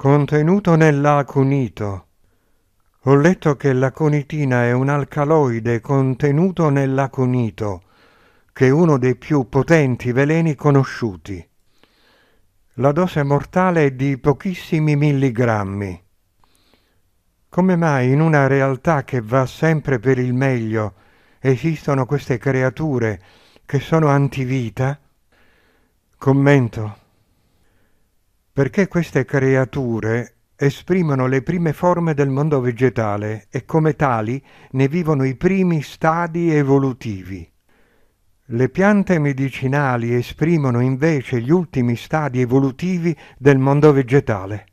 contenuto nell'acunito. Ho letto che l'aconitina è un alcaloide contenuto nell'acunito, che è uno dei più potenti veleni conosciuti. La dose mortale è di pochissimi milligrammi. Come mai in una realtà che va sempre per il meglio esistono queste creature che sono antivita? Commento perché queste creature esprimono le prime forme del mondo vegetale e come tali ne vivono i primi stadi evolutivi. Le piante medicinali esprimono invece gli ultimi stadi evolutivi del mondo vegetale.